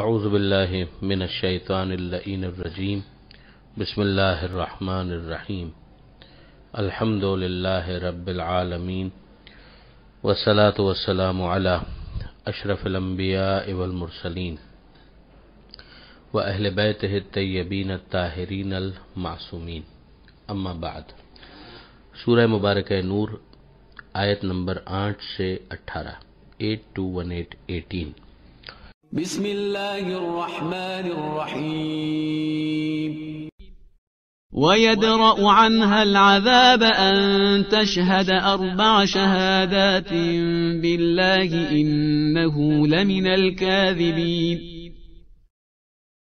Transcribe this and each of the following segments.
أعوذ بالله من الشيطان اللئين الرجيم بسم الله الرحمن الرحيم الحمد لله رب العالمين والصلاة والسلام على أشرف الأنبياء والمرسلين وأهل بيته الطيبين الطاهرين المعصومين أما بعد سورة مباركة نور آية نمبر 8 سے 18 eight two one eight eighteen بسم الله الرحمن الرحيم ويدرأ عنها العذاب أن تشهد أربع شهادات بالله إنه لمن الكاذبين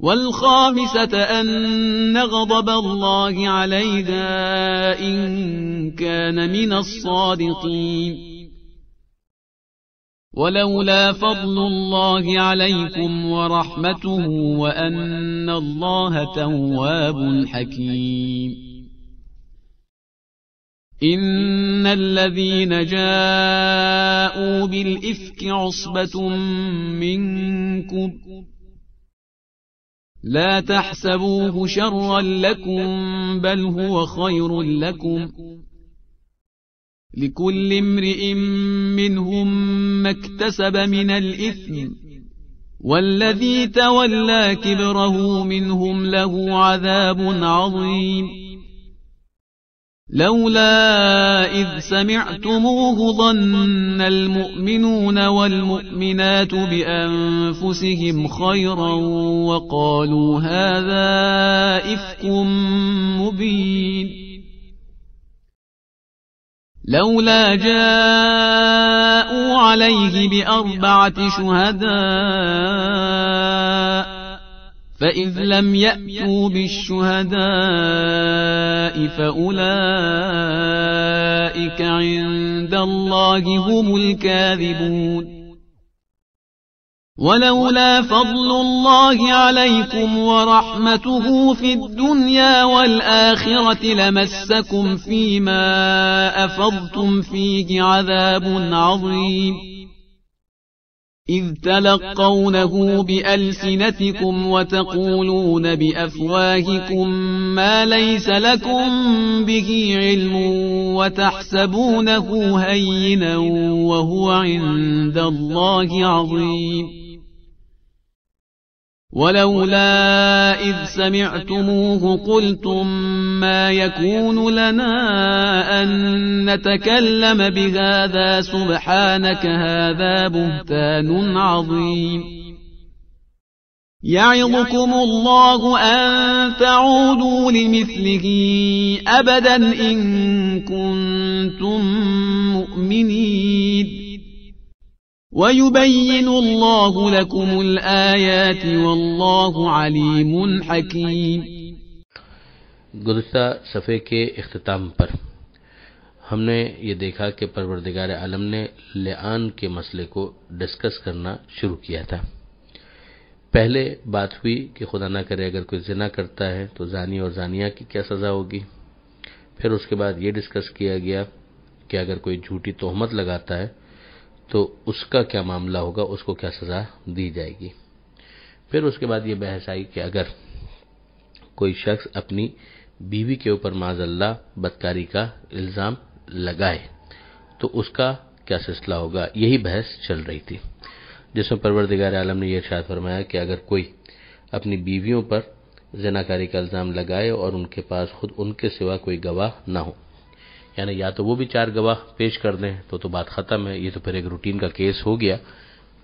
والخامسة أن غضب الله عليها إن كان من الصادقين ولولا فضل الله عليكم ورحمته وأن الله تواب حكيم إن الذين جاءوا بالإفك عصبة منكم لا تحسبوه شرا لكم بل هو خير لكم لكل امرئ منهم ما اكتسب من الإثم والذي تولى كبره منهم له عذاب عظيم لولا إذ سمعتموه ظن المؤمنون والمؤمنات بأنفسهم خيرا وقالوا هذا إفك مبين لولا جاءوا عليه بأربعة شهداء فإذ لم يأتوا بالشهداء فأولئك عند الله هم الكاذبون ولولا فضل الله عليكم ورحمته في الدنيا والآخرة لمسكم فيما أفضتم فيه عذاب عظيم إذ تلقونه بألسنتكم وتقولون بأفواهكم ما ليس لكم به علم وتحسبونه هينا وهو عند الله عظيم ولولا إذ سمعتموه قلتم ما يكون لنا أن نتكلم بهذا سبحانك هذا بهتان عظيم يعظكم الله أن تعودوا لمثله أبدا إن كنتم مؤمنين ويبين الله لكم الآيات والله عليم حكيم गुजशा सफ़े के अख्ताम पर हमने ये देखा कि परवरदिगार आलम ने लेआन के मसले को डिस्कस करना शुरू किया था पहले बात हुई कि खुदा ना करे अगर कोई जना करता है तो जानी और जानिया की क्या सज़ा होगी फिर उसके बाद ये डिस्कस किया गया कि अगर कोई झूठी तोहमत लगाता है तो उसका क्या मामला होगा उसको क्या सज़ा दी जाएगी फिर उसके बाद ये बहस आई कि अगर कोई शख्स अपनी बीवी के ऊपर माजल्ला बदकारी का इल्ज़ाम लगाए तो उसका क्या सिलसिला होगा यही बहस चल रही थी जिसमें परवरदिगार आलम ने यह शायद फरमाया कि अगर कोई अपनी बीवियों पर जनाकारी का इल्ज़ाम लगाए और उनके पास खुद उनके सिवा कोई गवाह ना हो यानी या तो वो भी चार गवाह पेश कर दें तो तो बात खत्म है ये तो फिर एक रूटीन का केस हो गया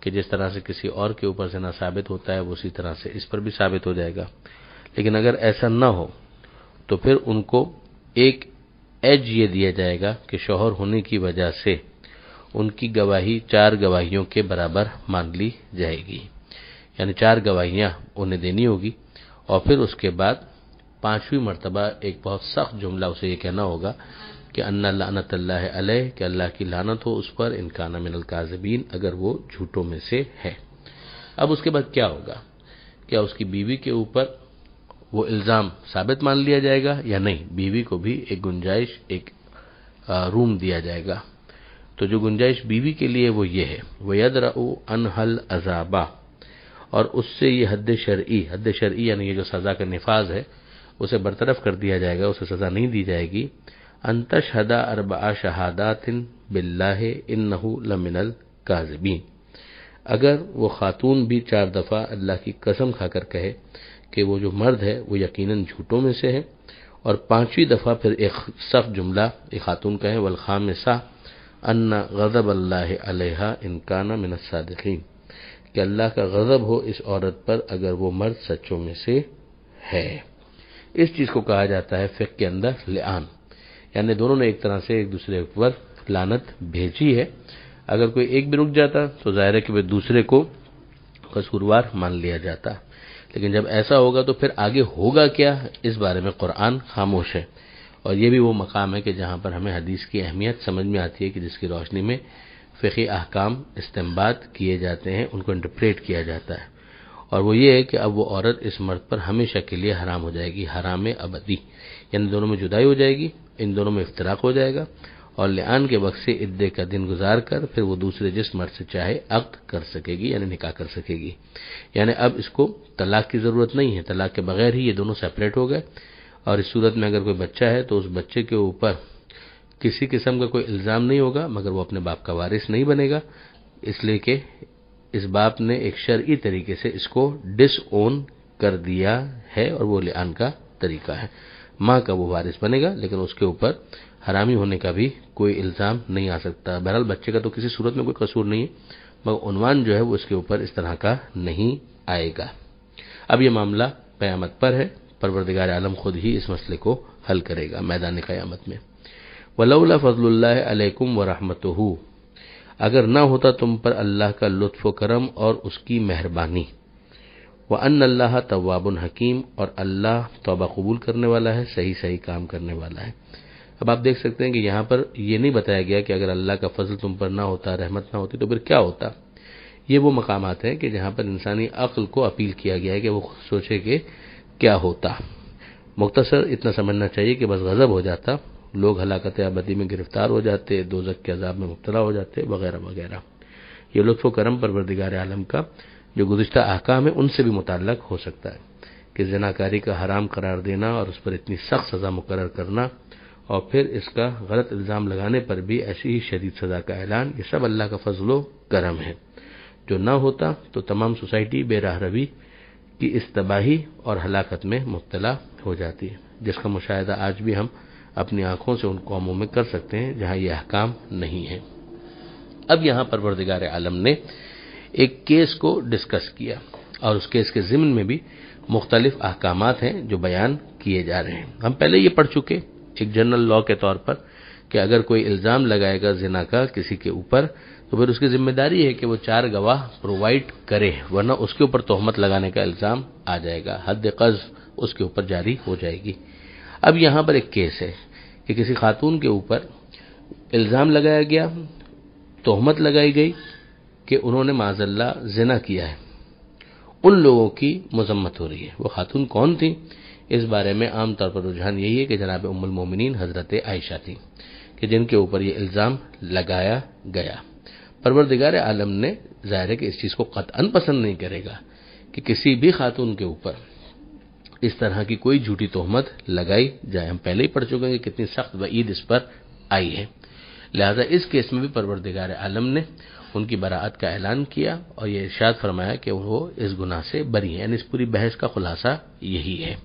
कि जिस तरह से किसी और के ऊपर से ना साबित होता है वो उसी तरह से इस पर भी साबित हो जाएगा लेकिन अगर ऐसा न हो तो फिर उनको एक एज ये दिया जाएगा कि शोहर होने की वजह से उनकी गवाही चार गवाहियों के बराबर मान ली जाएगी यानी चार गवाहियां उन्हें देनी होगी और फिर उसके बाद पांचवी मरतबा एक बहुत सख्त जुमला उसे ये कहना होगा कि अन्ना लानत अल्लाह अलह कि अल्लाह की लानत हो उस पर इनकाना मिनल काजबीन अगर वो झूठों में से है अब उसके बाद क्या होगा क्या उसकी बीवी के ऊपर वो इल्ज़ाम साबित मान लिया जाएगा या नहीं बीवी को भी एक गुंजाइश एक रूम दिया जाएगा तो जो गुंजाइश बीवी के लिए वो ये है वह यदराउ अनहल अजाबा और उससे ये हद शर्ई हद शर्ई यानी ये जो सज़ा का निफाज है उसे बरतरफ कर दिया जाएगा उसे सज़ा नहीं दी जाएगी अंतशहदा अरबा शहादातिन बिल्लाह नहू लमिनल काजबीन अगर वो खातून भी चार दफ़ा अल्लाह की कसम खाकर कहे कि वो जो मर्द है वो यकीनन झूठों में से है और पांचवी दफ़ा फिर एक सफ जुमला एक खातून कहे वलखाम शाह अन्ना गज़ब अल्लाह अलहा इनकाना मिनसादीन कि अल्लाह का गज़ब हो इस औरत पर अगर वो मर्द सच्चों में से है इस चीज़ को कहा जाता है फ़िक के अंदर लेआन यानी दोनों ने एक तरह से एक दूसरे पर लानत भेजी है अगर कोई एक भी रुक जाता तो जाहिर है कि वह दूसरे को कसूरवार मान लिया जाता लेकिन जब ऐसा होगा तो फिर आगे होगा क्या इस बारे में कुरान खामोश है और यह भी वो मकाम है कि जहां पर हमें हदीस की अहमियत समझ में आती है कि जिसकी रोशनी में फ़िकी अहकाम इस्तेमाल किए जाते हैं उनको इंटरप्रेट किया जाता है और वो ये है कि अब वो औरत इस मर्द पर हमेशा के लिए हराम हो जाएगी हराम अबदी यानी दोनों में जुदाई हो जाएगी इन दोनों में इफ्तराक हो जाएगा और लियान के वक्त से इद्दे का दिन गुजार कर फिर वो दूसरे जिस मर्द से चाहे अक्त कर सकेगी यानी निकाह कर सकेगी यानी अब इसको तलाक की जरूरत नहीं है तलाक के बगैर ही ये दोनों सेपरेट हो गए और इस सूरत में अगर कोई बच्चा है तो उस बच्चे के ऊपर किसी किस्म का कोई इल्ज़ाम नहीं होगा मगर वो अपने बाप का वारिस नहीं बनेगा इसलिए कि इस बाप ने एक शर्य तरीके से इसको डिसओन कर दिया है और वो लियान का तरीका है मां का वो वारिस बनेगा लेकिन उसके ऊपर हरामी होने का भी कोई इल्जाम नहीं आ सकता बहरहाल बच्चे का तो किसी सूरत में कोई कसूर नहीं है मगर उनवान जो है वो उसके ऊपर इस तरह का नहीं आएगा अब यह मामला कयामत पर है परवरदिगार आलम खुद ही इस मसले को हल करेगा मैदान कयामत में वलौला फजल्लाकुम वरहमत अगर न होता तुम पर अल्लाह का लुत्फ करम और उसकी मेहरबानी व अन अल्लाह तवाबन हकीम और अल्लाह तोबा कबूल करने वाला है सही सही काम करने वाला है अब आप देख सकते हैं कि यहां पर यह नहीं बताया गया कि अगर अल्लाह का फजल तुम पर ना होता रहमत ना होती तो फिर क्या होता ये वो मकाम हैं कि जहां पर इंसानी अकल को अपील किया गया है कि वो सोचे कि क्या होता मुख्तसर इतना समझना चाहिए कि बस गजब हो जाता लोग हलाकत आबादी में गिरफ्तार हो जाते दोजक के अजाब में मुबतला हो जाते वगैरह वगैरह ये लुत्फ करम परवरदिगार आलम का जो गुज्त अहकाम है उनसे भी मुतल हो सकता है कि जनाकारी का हराम करार देना और उस पर इतनी सख्त सजा मुकर करना और फिर इसका गलत इल्ज़ाम लगाने पर भी ऐसी ही शदीद सजा का ऐलान ये सब अल्लाह का फजलो करम है जो न होता तो तमाम सोसाइटी बेराह रवी की इस तबाही और हलाकत में मुबतला हो जाती है जिसका मुशाह आज भी हम अपनी आंखों से उन कौमों में कर सकते हैं जहां ये अहकाम नहीं है अब यहां पर वर्दिगार आलम ने एक केस को डिस्कस किया और उस केस के जिम्मे में भी मुख्तलिफ अहकाम हैं जो बयान किए जा रहे हैं हम पहले ये पढ़ चुके एक जनरल लॉ के तौर पर कि अगर कोई इल्जाम लगाएगा जिना का किसी के ऊपर तो फिर उसकी जिम्मेदारी है कि वो चार गवाह प्रोवाइड करे वरना उसके ऊपर तोहमत लगाने का इल्जाम आ जाएगा हद कज उसके ऊपर जारी हो जाएगी अब यहां पर एक केस है कि किसी खातून के ऊपर इल्जाम लगाया गया तोहमत लगाई गई कि उन्होंने माजल्ला जिना किया है उन लोगों की मजम्मत हो रही है वो खातून कौन थी इस बारे में आमतौर पर रुझान यही है कि जनाब उमल मोमिन हजरत आयशा थी कि जिनके ऊपर ये इल्ज़ाम लगाया गया परवरदिगार आलम ने जाहिर है कि इस चीज़ को कतअन पसंद नहीं करेगा कि किसी भी खातून के ऊपर इस तरह की कोई झूठी तोहमत लगाई जाए हम पहले ही पढ़ चुके हैं कि कितनी सख्त वईद इस पर आई है लिहाजा इस केस में भी परवरदिगार आलम ने उनकी बरात का ऐलान किया और ये इर्शाद फरमाया कि वो इस गुनाह से बरी है यानी इस पूरी बहस का खुलासा यही है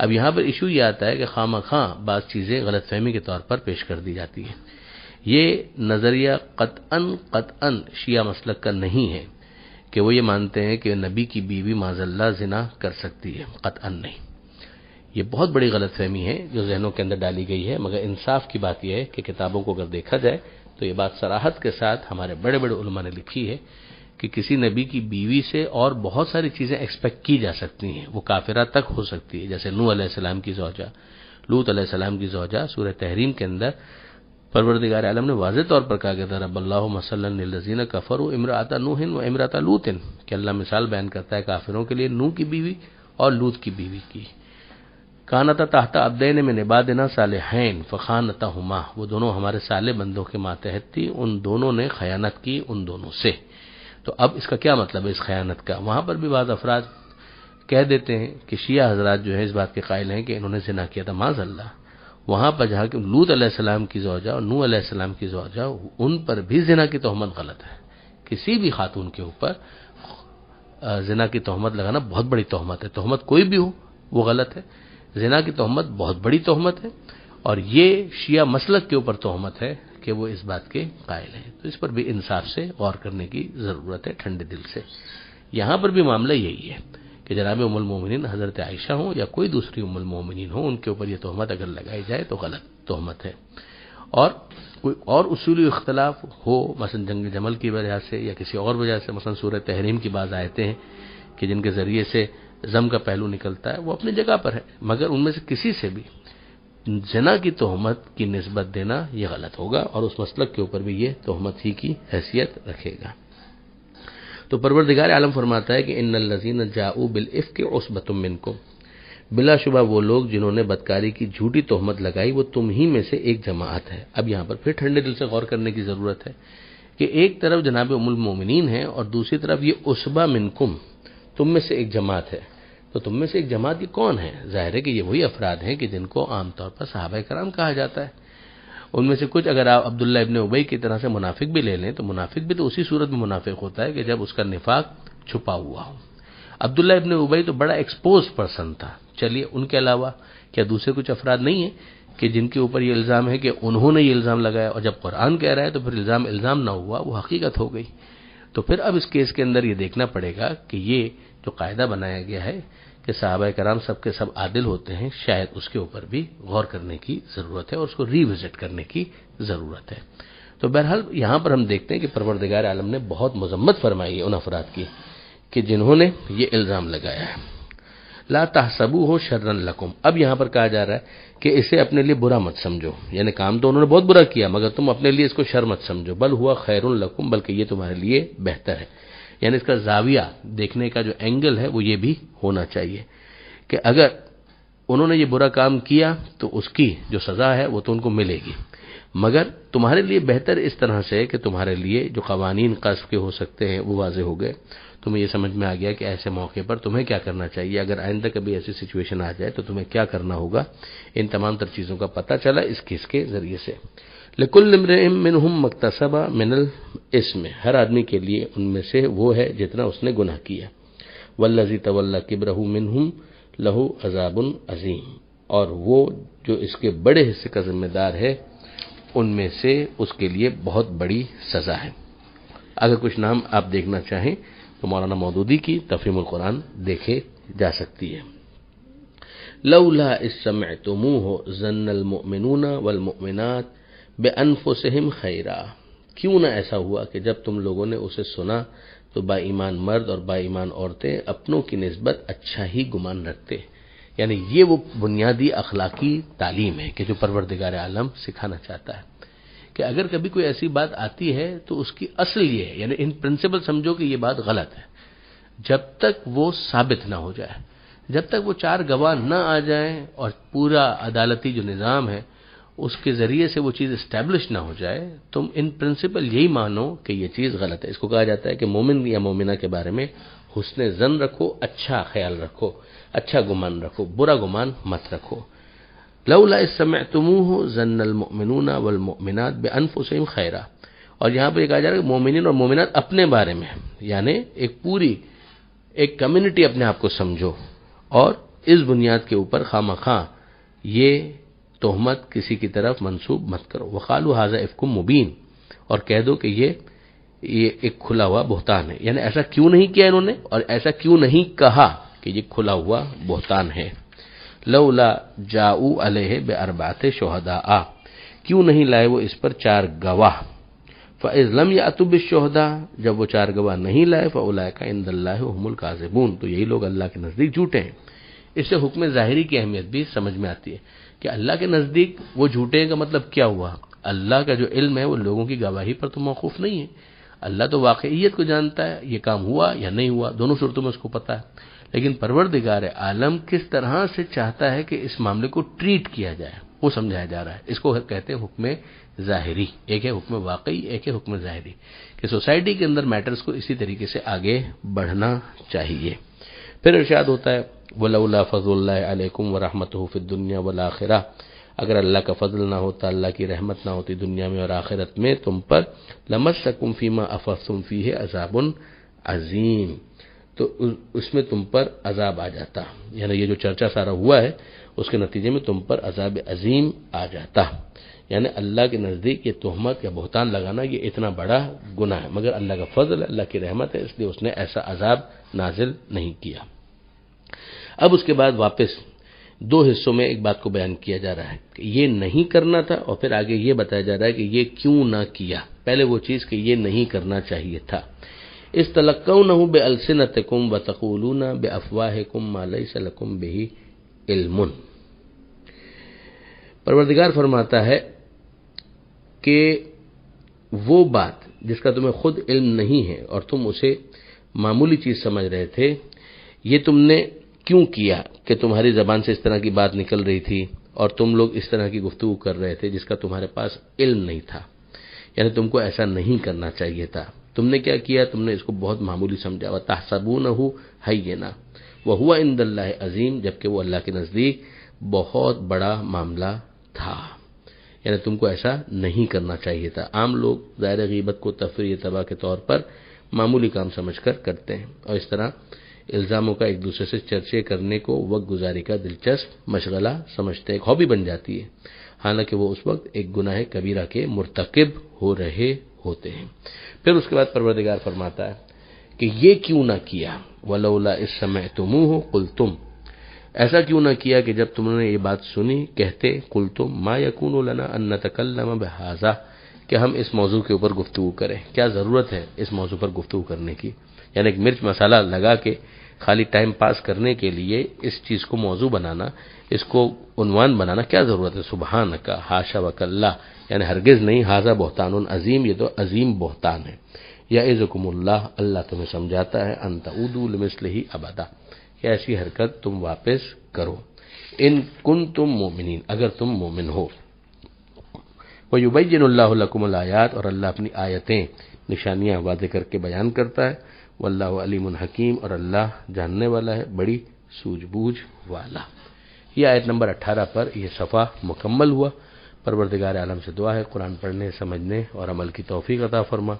अब यहां पर इशू यह आता है कि खाम खां बाज चीजें गलतफहमी के तौर पर पेश कर दी जाती हैं ये नजरिया कत अन शिया मसलक का नहीं है कि वो ये मानते हैं कि नबी की बीवी माजल्ला जिना कर सकती है अन नहीं ये बहुत बड़ी गलतफहमी है जो जहनों के अंदर डाली गई है मगर इंसाफ की बात यह है कि किताबों को अगर देखा जाए तो ये बात सराहत के साथ हमारे बड़े बड़े उलमा ने लिखी है कि किसी नबी की बीवी से और बहुत सारी चीजें एक्सपेक्ट की जा सकती हैं वो काफिरा तक हो सकती है जैसे नू अलैहिस्सलाम की जौजा लूत अलैहिस्सलाम की जौजा सूर तहरीम के अंदर परवरदिगार आलम ने वाज तौर पर कहा गया था रबल्ला मसलजीन कफर इमराता नू व इमराता लूतिन कि अल्लाह मिसाल बयान करता है काफिरों के लिए नू की बीवी और लूत की बीवी की कानता अब अब्दैन में निभा देना साले हैन फ़खानता हुमा वो दोनों हमारे साले बंदों के मातहत थी उन दोनों ने खयानत की उन दोनों से तो अब इसका क्या मतलब है इस खयानत का वहां पर भी बाद अफराज कह देते हैं कि शिया हजरात जो है इस बात के कायल हैं कि इन्होंने जिना किया था माजल्ला वहां पर जहां लूत अलैहिस्सलाम की जोजा और नू अलैहिस्सलाम की जौजा उन पर भी जिना की तोहमत गलत है किसी भी खातून के ऊपर जिना की तोहमत लगाना बहुत बड़ी तोहमत है तोहमत कोई भी हो वो गलत है जिना की तोहमत बहुत बड़ी तोहमत है और ये शिया मसलक के ऊपर तोहमत है कि वो इस बात के कायल हैं तो इस पर भी इंसाफ से गौर करने की जरूरत है ठंडे दिल से यहां पर भी मामला यही है कि जनाब उमुल मोमिन हजरत आयशा हों या कोई दूसरी उमुल मोमिन हो उनके ऊपर यह तोहमत अगर लगाई जाए तो गलत तोहमत है और कोई और उसूली इख्तलाफ हो मसन जंग जमल की वजह से या किसी और वजह से मसन सूर तहरीम की बाज आयते हैं कि जिनके जरिए से जम का पहलू निकलता है वो अपनी जगह पर है मगर उनमें से किसी से भी जना की तोहमत की नस्बत देना यह गलत होगा और उस मसलक के ऊपर भी ये तोहमत ही की हैसियत रखेगा तो परवरदिगार आलम फरमाता है कि इन लजीन जाऊ बिल इफ के बतुमिन को बिलाशुबा वो लोग जिन्होंने बदकारी की झूठी तोहमत लगाई वो तुम ही में से एक जमात है अब यहां पर फिर ठंडे दिल से गौर करने की जरूरत है कि एक तरफ जनाब उमुल मोमिन है और दूसरी तरफ ये उसबा मिनकुम तुम में से एक जमात है तो तुम में से एक जमात ये कौन है जाहिर है कि ये वही अफराद हैं कि जिनको आमतौर पर साहब कराम कहा जाता है उनमें से कुछ अगर आप अब्दुल्ला इबन उबई की तरह से मुनाफिक भी ले लें तो मुनाफिक भी तो उसी सूरत में मुनाफिक होता है कि जब उसका निफाक छुपा हुआ हो अब्दुल्ला इबन उबई तो बड़ा एक्सपोज पर्सन था चलिए उनके अलावा क्या दूसरे कुछ अफराद नहीं है कि जिनके ऊपर ये इल्ज़ाम है कि उन्होंने ये इल्ज़ाम लगाया और जब कुरान कह रहा है तो फिर इल्ज़ाम इल्ज़ाम ना हुआ वो हकीकत हो गई तो फिर अब इस केस के अंदर ये देखना पड़ेगा कि ये जो कायदा बनाया गया है कि साहबा कराम सबके सब आदिल होते हैं शायद उसके ऊपर भी गौर करने की जरूरत है और उसको रिविजिट करने की जरूरत है तो बहरहाल यहां पर हम देखते हैं कि परवरदिगार आलम ने बहुत मजम्मत फरमाई है उन अफराद की कि जिन्होंने ये इल्जाम लगाया है ला तहसबू हो शरन लकुम अब यहां पर कहा जा रहा है कि इसे अपने लिए बुरा मत समझो यानी काम तो उन्होंने बहुत बुरा किया मगर तुम अपने लिए इसको शर मत समझो बल हुआ खैरुन लकुम बल्कि ये तुम्हारे लिए बेहतर है यानी इसका जाविया देखने का जो एंगल है वो ये भी होना चाहिए कि अगर उन्होंने ये बुरा काम किया तो उसकी जो सजा है वो तो उनको मिलेगी मगर तुम्हारे लिए बेहतर इस तरह से कि तुम्हारे लिए जो कवानीन कस्ब के हो सकते हैं वो वाजे हो गए तुम्हें ये समझ में आ गया कि ऐसे मौके पर तुम्हें क्या करना चाहिए अगर आइंदा कभी ऐसी सिचुएशन आ जाए तो तुम्हें क्या करना होगा इन तमाम तर चीजों का पता चला इस किस के जरिए से लकुल मिनहुम मकतसबा मिनल इसमें हर आदमी के लिए उनमें से वो है जितना उसने गुनाह किया वल्लजी तवल्ला किबरहू मिनहुम लहू अजाबुन अजीम और वो जो इसके बड़े हिस्से का जिम्मेदार है उनमें से उसके लिए बहुत बड़ी सजा है अगर कुछ नाम आप देखना चाहें तो मौलाना मौदूदी की तफीम कुरान देखे जा सकती है लौला इस समय तुमू हो जन्नल मोमिनूना वलमोमिनात बेअनफुसहम खैरा क्यों ना ऐसा हुआ कि जब तुम लोगों ने उसे सुना तो बाईमान मर्द और बाईमान औरतें अपनों की नस्बत अच्छा ही गुमान रखते यानी ये वो बुनियादी अखलाकी तालीम है कि जो परवरदिगार आलम सिखाना चाहता है कि अगर कभी कोई ऐसी बात आती है तो उसकी असल ये है यानी इन प्रिंसिपल समझो कि ये बात गलत है जब तक वो साबित ना हो जाए जब तक वो चार गवाह न आ जाए और पूरा अदालती जो निज़ाम है उसके जरिए से वो चीज स्टैब्लिश ना हो जाए तुम इन प्रिंसिपल यही मानो कि ये चीज गलत है इसको कहा जाता है कि मोमिन या मोमिना के बारे में हुसन जन रखो अच्छा ख्याल रखो अच्छा गुमान रखो बुरा गुमान मत रखो लौला इस समय तुम हो जन्नलमिनूना वलमिनत बे अनफुसम खैरा और यहां पर कहा जा रहा है मोमिन और मोमिनत अपने बारे में यानी एक पूरी एक कम्युनिटी अपने आप को समझो और इस बुनियाद के ऊपर खामा खां ये तोहमत किसी की तरफ मनसूब मत करो वकालू हाजा इफ्कुम मुबीन और कह दो कि ये ये एक खुला हुआ बोहतान है यानी ऐसा क्यों नहीं किया इन्होंने और ऐसा क्यों नहीं कहा कि ये खुला हुआ बोहतान है लौला जाऊ अलह बे अरबात शोहदा आ क्यों नहीं लाए वो इस पर चार गवाह फ़लम या अतुब शोहदा जब वो चार गवाह नहीं लाए फ़लाय का इंदल्ला हमल तो यही लोग अल्लाह के नज़दीक झूठे हैं इससे हुक्म ज़ाहिरी की अहमियत भी समझ में आती है कि अल्लाह के नज़दीक वो झूठे का मतलब क्या हुआ अल्लाह का जो इल्म है वो लोगों की गवाही पर तो मौकूफ़ नहीं है अल्लाह तो वाकईत को जानता है ये काम हुआ या नहीं हुआ दोनों सूरतों में उसको पता है लेकिन परवरदिगार आलम किस तरह से चाहता है कि इस मामले को ट्रीट किया जाए वो समझाया जा रहा है इसको कहते हैं हुक्म जाहिरी एक है हुक्म वाकई एक है हुक्म ज़ाहरी कि सोसाइटी के अंदर मैटर्स को इसी तरीके से आगे बढ़ना चाहिए फिर इर्शाद होता है हो फिर दुनिया फ़िदुनिया आखिर अगर अल्लाह का फजल ना होता अल्लाह की रहमत ना होती दुनिया में और आखिरत में तुम पर लमस सकुम फीमा अफसुम फी है अजाबन अजीम तो उसमें तुम पर अजाब आ जाता यानी ये जो चर्चा सारा हुआ है उसके नतीजे में तुम पर अजाब अजीम आ जाता यानी अल्लाह के नज़दीक ये तोहमत या बहुतान लगाना ये इतना बड़ा गुना है मगर अल्लाह का फजल अल्लाह की रहमत है इसलिए उसने ऐसा अजाब नाजिल नहीं किया अब उसके बाद वापस दो हिस्सों में एक बात को बयान किया जा रहा है कि ये नहीं करना था और फिर आगे ये बताया जा रहा है कि ये क्यों ना किया पहले वो चीज कि ये नहीं करना चाहिए था इस तलक्का न बे तकुम व तकूलू न बे कुम मालई सलकुम बेही इल्मुन परवरदिगार फरमाता है कि वो बात जिसका तुम्हें खुद इल्म नहीं है और तुम उसे मामूली चीज समझ रहे थे ये तुमने क्यों किया कि तुम्हारी जबान से इस तरह की बात निकल रही थी और तुम लोग इस तरह की गुफ्तु कर रहे थे जिसका तुम्हारे पास इल्म नहीं था यानी तुमको ऐसा नहीं करना चाहिए था तुमने क्या किया तुमने इसको बहुत मामूली समझा वह न हो है ना वह हुआ इन दल्ला अजीम जबकि वो अल्लाह के नजदीक बहुत बड़ा मामला था यानी तुमको ऐसा नहीं करना चाहिए था आम लोग दायरे गीबत को तफरी तबाह के तौर पर मामूली काम समझकर करते हैं और इस तरह इल्ज़ामों का एक दूसरे से चर्चे करने को वक्त गुजारी का दिलचस्प मशगला समझते एक हॉबी बन जाती है हालांकि वो उस वक्त एक गुनाह कबीरा के मुरतकब हो रहे होते हैं फिर उसके बाद परवरदिगार फरमाता है कि ये क्यों ना किया वलौला इस समय तुम हो कुल तुम ऐसा क्यों ना किया कि जब तुमने ये बात सुनी कहते कुल तुम मा यकून लना अन्न तकल्लम बहाजा कि हम इस मौजू के ऊपर गुफ्तु करें क्या ज़रूरत है इस मौजू पर गुफ्तू करने की यानी मिर्च मसाला लगा के खाली टाइम पास करने के लिए इस चीज़ को मौजू बनाना इसको उनवान बनाना क्या ज़रूरत है सुबहान का हाशा वकल्ला यानी हरगिज़ नहीं हाजा बहतान अजीम ये तो अजीम बहतान है या इज़ुकमल्ला अल्लाह तुम्हें समझाता है अंतऊदूल मिसल ही अबादा या ऐसी हरकत तुम वापस करो इन कुन तुम मोमिन अगर तुम मोमिन हो वयुबैनकुमलायात और अल्लाह अपनी आयतें निशानियां वादे करके बयान करता है वल्लाह अलीम हकीम और अल्लाह जानने वाला है बड़ी सूझबूझ वाला यह आयत नंबर अट्ठारह पर यह सफ़ा मुकम्मल हुआ परवरदिगार आलम से दुआ है कुरान पढ़ने समझने और अमल की तोफ़ी अता फरमा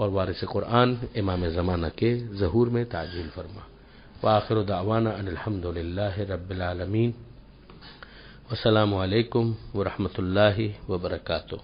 और वारिस कुरान इमाम ज़माना के जहूर में ताजील फरमा व आखिर दावाना अनिलहमदिल्ला रबालमीन والسلام علیکم ورحمۃ اللہ وبرکاتہ